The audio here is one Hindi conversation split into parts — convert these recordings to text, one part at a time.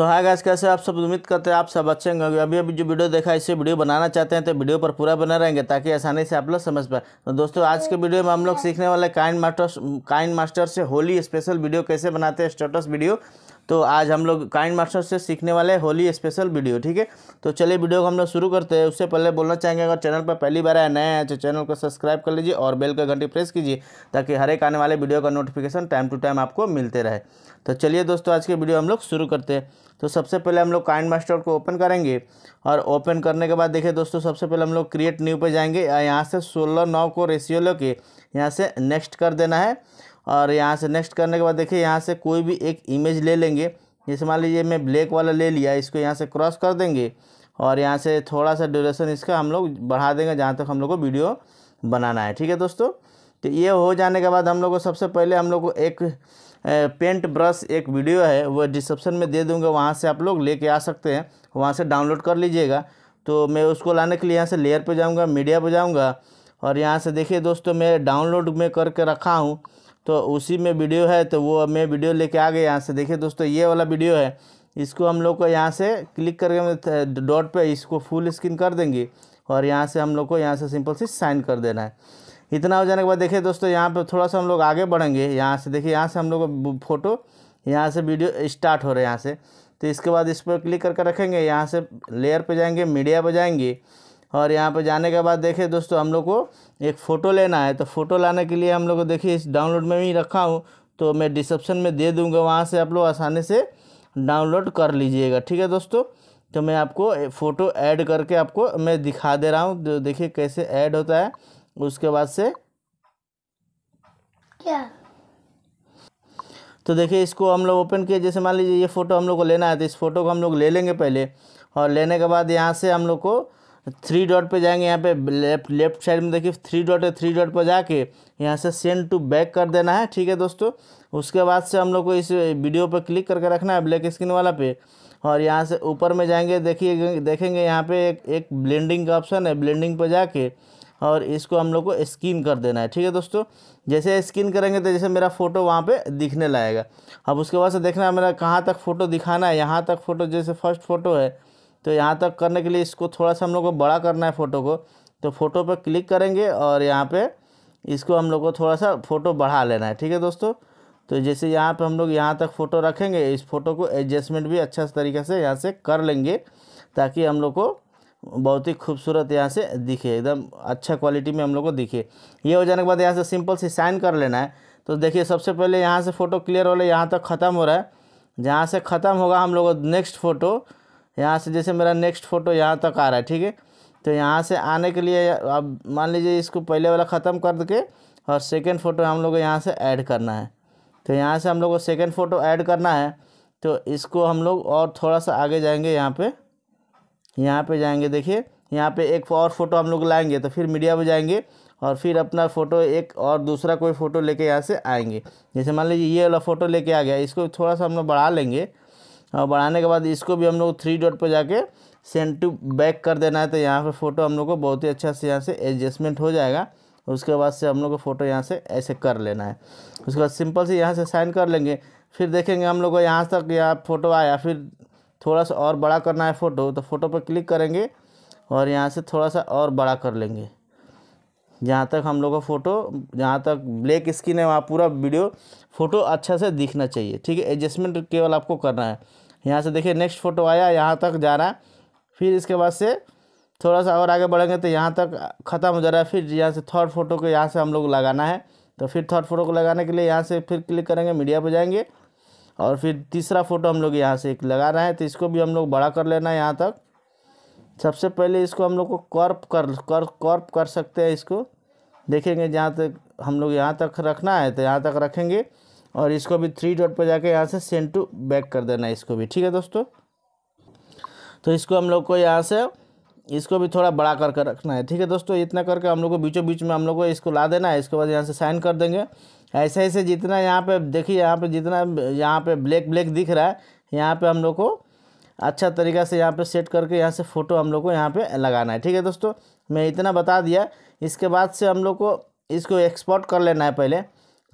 तो हाय गैस कैसे आप सब उम्मीद करते हैं आप सब अच्छे होंगे अभी अभी जो वीडियो देखा इसे वीडियो बनाना चाहते हैं तो वीडियो पर पूरा बना रहेंगे ताकि आसानी से आप लोग समझ पाए तो दोस्तों आज के वीडियो में हम लोग सीखने वाले काइन मास्टर काइन मास्टर से होली स्पेशल वीडियो कैसे बनाते हैं स्टेटस वीडियो तो आज हम लोग काइंड मास्टर से सीखने वाले होली स्पेशल वीडियो ठीक है तो चलिए वीडियो को हम लोग शुरू करते हैं उससे पहले बोलना चाहेंगे अगर चैनल पर पहली बार आया नया है तो चैनल को सब्सक्राइब कर लीजिए और बेल का घंटी प्रेस कीजिए ताकि हर एक आने वाले वीडियो का नोटिफिकेशन टाइम टू टाइम आपको मिलते रहे तो चलिए दोस्तों आज के वीडियो हम लोग शुरू करते हैं तो सबसे पहले हम लोग काइंड मास्टर को ओपन करेंगे और ओपन करने के बाद देखिए दोस्तों सबसे पहले हम लोग क्रिएट न्यू पर जाएंगे यहाँ से सोलह नौ को रेशियो लेके यहाँ से नेक्स्ट कर देना है और यहाँ से नेक्स्ट करने के बाद देखिए यहाँ से कोई भी एक इमेज ले लेंगे जैसे मान लीजिए मैं ब्लैक वाला ले लिया इसको यहाँ से क्रॉस कर देंगे और यहाँ से थोड़ा सा ड्यूरेशन इसका हम लोग बढ़ा देंगे जहाँ तक हम लोग को वीडियो बनाना है ठीक है दोस्तों तो ये हो जाने के बाद हम लोग को सबसे पहले हम लोग को एक पेंट ब्रश एक वीडियो है वो डिस्क्रिप्शन में दे दूँगा वहाँ से आप लोग लेके आ सकते हैं वहाँ से डाउनलोड कर लीजिएगा तो मैं उसको लाने के लिए यहाँ से लेयर पे जाऊँगा मीडिया पे जाऊँगा और यहाँ से देखिए दोस्तों मैं डाउनलोड में करके रखा हूँ तो उसी में वीडियो है तो वो मैं वीडियो लेके आ गया यहाँ से देखिए दोस्तों ये वाला वीडियो है इसको हम लोग को यहाँ से क्लिक करके डॉट पे इसको फुल स्क्रीन कर देंगे और यहाँ से हम लोग को यहाँ से सिंपल सी साइन कर देना है इतना हो जाने के बाद देखिए दोस्तों यहाँ पर थोड़ा सा हम लोग आगे बढ़ेंगे यहाँ से देखिए यहाँ से हम लोग फोटो यहाँ से वीडियो स्टार्ट हो रहा है यहाँ से तो इसके बाद इस पर क्लिक करके रखेंगे यहाँ से लेयर पर जाएंगे मीडिया पर जाएंगे और यहाँ पर जाने के बाद देखिए दोस्तों हम लोग को एक फ़ोटो लेना है तो फ़ोटो लाने के लिए हम लोग को देखिए इस डाउनलोड में भी रखा हूँ तो मैं डिस्क्रिप्शन में दे दूँगा वहाँ से आप लोग आसानी से डाउनलोड कर लीजिएगा ठीक है दोस्तों तो मैं आपको फ़ोटो ऐड करके आपको मैं दिखा दे रहा हूँ तो देखिए कैसे ऐड होता है उसके बाद से क्या तो देखिए इसको हम लोग ओपन किए जैसे मान लीजिए ये फ़ोटो हम लोग को लेना है तो इस फ़ोटो को हम लोग ले लेंगे पहले और लेने के बाद यहाँ से हम लोग को थ्री डॉट पे जाएंगे यहाँ पे लेफ्ट लेफ्ट साइड में देखिए थ्री डॉट है थ्री डॉट पर जाके यहाँ से सेंड टू बैक कर देना है ठीक है दोस्तों उसके बाद से हम लोग को इस वीडियो पर क्लिक करके रखना है ब्लैक स्क्रीन वाला पे और यहाँ से ऊपर में जाएंगे देखिए देखेंगे यहाँ पे एक एक ब्लेंडिंग का ऑप्शन है ब्लेंडिंग पर जाके और इसको हम लोग को स्किन कर देना है ठीक है दोस्तों जैसे स्किन करेंगे तो जैसे मेरा फ़ोटो वहाँ पे दिखने लाएगा अब उसके बाद से देखना है मेरा कहाँ तक फ़ोटो दिखाना है यहाँ तक फ़ोटो जैसे फर्स्ट फ़ोटो है तो यहाँ तक करने के लिए इसको थोड़ा सा हम लोग को बड़ा करना है फ़ोटो को तो फ़ोटो पर क्लिक करेंगे और यहाँ पर इसको हम लोग को थोड़ा सा फ़ोटो बढ़ा लेना है ठीक है दोस्तों तो जैसे यहाँ पे हम लोग यहाँ तक फ़ोटो रखेंगे इस फ़ोटो को एडजस्टमेंट भी अच्छा तरीके से यहाँ से कर लेंगे ताकि हम लोग को बहुत ही खूबसूरत यहाँ से दिखे एकदम अच्छा क्वालिटी में हम लोग को दिखे ये हो जाने के बाद यहाँ से सिंपल से साइन कर लेना है तो देखिए सबसे पहले यहाँ से फ़ोटो क्लियर हो रहा है यहाँ तक ख़त्म हो रहा है जहाँ से ख़त्म होगा हम लोग नेक्स्ट फ़ोटो यहाँ से जैसे मेरा नेक्स्ट फ़ोटो यहाँ तक आ रहा है ठीक है तो यहाँ से आने के लिए अब मान लीजिए इसको पहले वाला ख़त्म कर के और सेकेंड फ़ोटो हम लोग यहाँ से ऐड करना है तो यहाँ से हम लोग को सेकेंड फ़ोटो ऐड करना है तो इसको हम लोग और थोड़ा सा आगे जाएंगे यहाँ पे यहाँ पे जाएंगे देखिए यहाँ पे एक और फ़ोटो हम लोग लाएंगे तो फिर मीडिया पर जाएंगे और फिर अपना फ़ोटो एक और दूसरा कोई फ़ोटो लेके यहाँ से आएंगे जैसे मान लीजिए ये वाला फ़ोटो लेके आ गया इसको थोड़ा सा हम लोग बढ़ा लेंगे और हाँ, बढ़ाने के बाद इसको भी हम लोग थ्री डॉट पर जाके सेंड टू बैक कर देना है तो यहाँ पे फ़ोटो हम लोग को बहुत ही अच्छा से यहाँ से एडजस्टमेंट हो जाएगा उसके बाद से हम लोग को फ़ोटो यहाँ से ऐसे कर लेना है उसके बाद सिंपल से यहाँ से साइन कर लेंगे फिर देखेंगे हम लोग को यहाँ तक यहाँ फ़ोटो आया फिर थोड़ा सा और बड़ा करना है फ़ोटो तो फ़ोटो पर क्लिक करेंगे और यहाँ से थोड़ा सा और बड़ा कर लेंगे जहाँ तक हम लोग का फ़ोटो जहाँ तक ब्लैक स्क्रीन है वहाँ पूरा वीडियो फ़ोटो अच्छा से दिखना चाहिए ठीक है एडजस्टमेंट केवल आपको करना है यहाँ से देखिए नेक्स्ट फ़ोटो आया यहाँ तक जा रहा है फिर इसके बाद से थोड़ा सा और आगे बढ़ेंगे तो यहाँ तक ख़त्म हो जा रहा है फिर यहाँ से थर्ड फोटो को यहाँ से हम लोग लगाना है तो फिर थर्ड फोटो को लगाने के लिए यहाँ से फिर क्लिक करेंगे मीडिया पर जाएंगे और फिर तीसरा फ़ोटो हम लोग यहाँ से एक लगा रहे हैं तो इसको भी हम लोग बड़ा कर लेना है यहाँ तक सबसे पहले इसको हम लोग को कर्प कर कर कर्प कर सकते हैं इसको देखेंगे जहाँ तक हम लोग यहाँ तक रखना है तो यहाँ तक रखेंगे और इसको भी थ्री डॉट पर जाके यहाँ से सेंड टू बैक कर देना है इसको भी ठीक है दोस्तों तो इसको हम लोग को यहाँ से इसको भी थोड़ा बड़ा करके रखना है ठीक है दोस्तों इतना करके हम लोग को बीचों बीच में हम लोग को इसको ला देना है इसके बाद यहाँ से साइन कर देंगे ऐसे ऐसे जितना यहाँ पे देखिए यहाँ पे जितना यहाँ पे ब्लैक ब्लैक दिख रहा है यहाँ पे हम लोग को अच्छा तरीक़ा से यहाँ पे सेट करके यहाँ से फ़ोटो हम लोग को यहाँ पे लगाना है ठीक है दोस्तों मैं इतना बता दिया इसके बाद से हम लोग को इसको एक्सपोर्ट कर लेना है पहले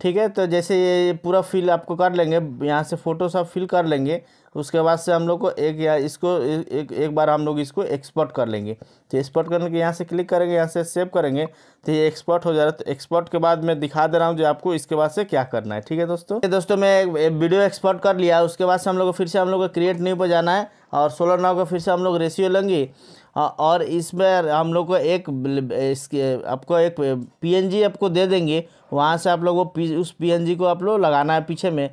ठीक है तो जैसे ये पूरा फिल आपको कर लेंगे यहाँ से फ़ोटो सब फिल कर लेंगे उसके बाद से हम लोग को एक या इसको एक एक बार हम लोग इसको एक्सपोर्ट कर लेंगे तो एक्सपोर्ट करने के यहाँ से क्लिक करेंगे यहाँ से सेव करेंगे तो ये एक्सपोर्ट हो जा रहा है तो एक्सपोर्ट के बाद मैं दिखा दे रहा हूँ जो आपको इसके बाद से क्या करना है ठीक है दोस्तों तो दोस्तों मैं वीडियो एक्सपोर्ट कर लिया उसके बाद से हम लोग को फिर से हम लोग को क्रिएट न्यू पर जाना है और सोलर नाव का फिर से हम लोग रेशियो लेंगे और इसमें हम लोग को एक इसके आपको एक पीएनजी आपको दे देंगे वहाँ से आप लोग वो उस पीएनजी को आप लोग लगाना है पीछे में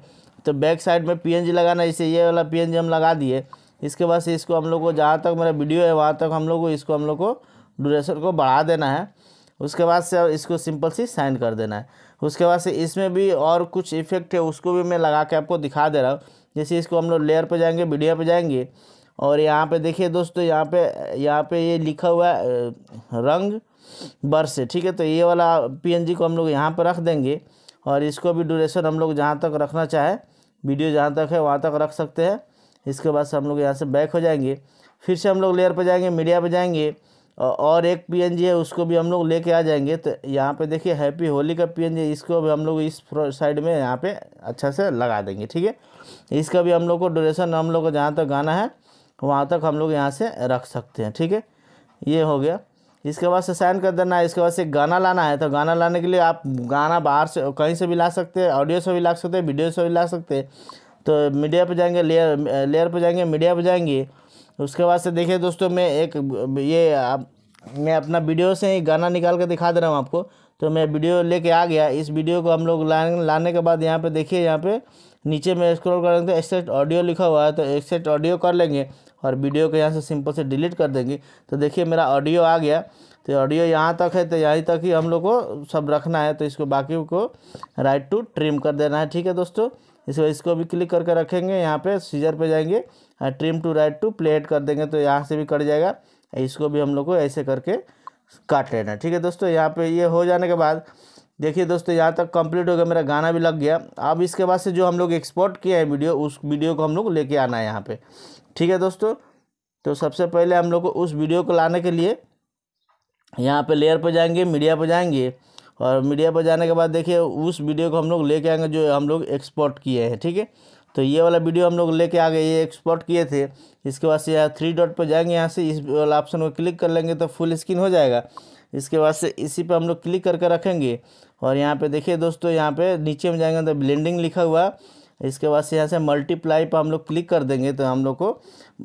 तो बैक साइड में पीएनजी लगाना इसे ये वाला पीएनजी हम लगा दिए इसके बाद से इसको हम लोग को जहाँ तक मेरा वीडियो है वहाँ तक हम लोग को इसको हम लोग को ड्यूरेशन को बढ़ा देना है उसके बाद से इसको सिंपल सी साइन कर देना है उसके बाद से इसमें भी और कुछ इफेक्ट है उसको भी मैं लगा के आपको दिखा दे रहा हूँ जैसे इसको हम लोग लेयर पर जाएंगे वीडियो पर जाएंगे और यहाँ पे देखिए दोस्तों यहाँ पे यहाँ पे ये लिखा हुआ है रंग बर्स ठीक है तो ये वाला पीएनजी को हम लोग यहाँ पर रख देंगे और इसको भी ड्यूरेशन हम लोग जहाँ तक रखना चाहे वीडियो जहाँ तक है वहाँ तक रख सकते हैं इसके बाद से हम लोग यहाँ से बैक हो जाएंगे फिर से हम लोग लेयर पर जाएंगे मीडिया पर जाएंगे और एक पीएनजी है उसको भी हम लोग लेके आ जाएंगे तो यहाँ पे देखिए हैप्पी होली का पीएनजी इसको भी हम लोग इस साइड में यहाँ पे अच्छा से लगा देंगे ठीक है इसका भी हम लोग को डोरेसन हम लोग को जहाँ तक गाना है वहाँ तक हम लोग यहाँ से रख सकते हैं ठीक है ये हो गया इसके बाद से साइन कर देना है इसके बाद से गाना लाना है तो गाना लाने के लिए आप गाना बाहर से कहीं से भी ला सकते हैं ऑडियो से भी ला सकते हैं वीडियो से भी ला सकते हैं तो मीडिया पर जाएंगे लेयर लेयर पर जाएंगे मीडिया पर जाएंगे उसके बाद से देखिए दोस्तों मैं एक ये आप मैं अपना वीडियो से ही गाना निकाल कर दिखा दे रहा हूँ आपको तो मैं वीडियो लेके आ गया इस वीडियो को हम लोग लाने लाने के बाद यहाँ पे देखिए यहाँ पे नीचे में स्क्रॉल करेंगे तो एक्सेट ऑडियो लिखा हुआ है तो एक्सेट ऑडियो कर लेंगे और वीडियो को यहाँ से सिंपल से डिलीट कर देंगे तो देखिए मेरा ऑडियो आ गया तो ऑडियो यहाँ तक है तो यहीं तक ही हम लोग को सब रखना है तो इसको बाकी को राइट टू ट्रिम कर देना है ठीक है दोस्तों इसको इसको भी क्लिक करके रखेंगे यहाँ पे सीजर पे जाएंगे trim to right to plate कर देंगे तो यहाँ से भी कट जाएगा इसको भी हम लोग को ऐसे करके काट लेना है ठीक है दोस्तों यहाँ पे ये हो जाने के बाद देखिए दोस्तों यहाँ तक कंप्लीट हो गया मेरा गाना भी लग गया अब इसके बाद से जो हम लोग एक्सपोर्ट किए हैं वीडियो उस वीडियो को हम लोग लेके आना है यहाँ पर ठीक है दोस्तों तो सबसे पहले हम लोग को उस वीडियो को लाने के लिए यहाँ पे लेयर पर जाएंगे मीडिया पर जाएंगे और मीडिया पर जाने के बाद देखिए उस वीडियो को हम लोग लेके आएंगे जो हम लोग एक्सपोर्ट किए हैं ठीक है तो ये वाला वीडियो हम लोग लेके आ गए ये एक्सपोर्ट किए थे इसके बाद से यहाँ थ्री डॉट पर जाएंगे यहाँ से इस वाला ऑप्शन को क्लिक कर लेंगे तो फुल स्क्रीन हो जाएगा इसके बाद से इसी पर हम लोग क्लिक करके रखेंगे और यहाँ पर देखिए दोस्तों यहाँ पर नीचे में जाएंगे तो ब्लेंडिंग लिखा हुआ इसके बाद से यहाँ से मल्टीप्लाई पर हम लोग क्लिक कर देंगे तो हम लोग को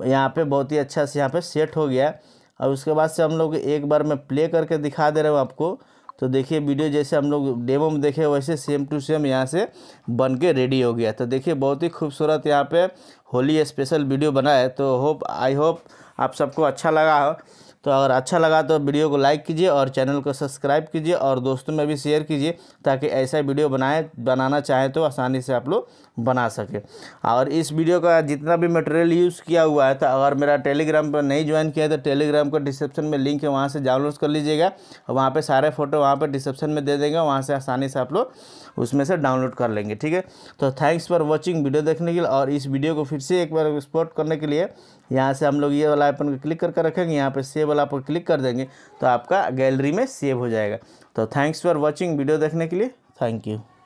यहाँ पर बहुत ही अच्छा से यहाँ पर सेट हो गया और उसके बाद से हम लोग एक बार मैं प्ले करके दिखा दे रहा हूँ आपको तो देखिए वीडियो जैसे हम लोग डेमो में देखे वैसे सेम टू सेम यहाँ से बन के रेडी हो गया तो देखिए बहुत ही खूबसूरत यहाँ पे होली स्पेशल वीडियो बना है तो होप आई होप आप सबको अच्छा लगा हो तो अगर अच्छा लगा तो वीडियो को लाइक कीजिए और चैनल को सब्सक्राइब कीजिए और दोस्तों में भी शेयर कीजिए ताकि ऐसा वीडियो बनाए बनाना चाहें तो आसानी से आप लोग बना सकें और इस वीडियो का जितना भी मटेरियल यूज़ किया हुआ है तो अगर मेरा टेलीग्राम पर नहीं ज्वाइन किया है तो टेलीग्राम का डिस्क्रिप्शन में लिंक है वहाँ से डाउनलोड कर लीजिएगा वहाँ पर सारे फ़ोटो वहाँ पर डिस्क्रिप्शन में दे देंगे वहाँ से आसानी से आप लोग उसमें से डाउनलोड कर लेंगे ठीक है तो थैंक्स फॉर वॉचिंग वीडियो देखने के लिए और इस वीडियो को फिर से एक बार एक्सपोर्ट करने के लिए यहाँ से हम लोग ये वाला आइकन को क्लिक करके रखेंगे यहाँ पे सेव वाला पर क्लिक कर देंगे तो आपका गैलरी में सेव हो जाएगा तो थैंक्स फॉर वॉचिंग वीडियो देखने के लिए थैंक यू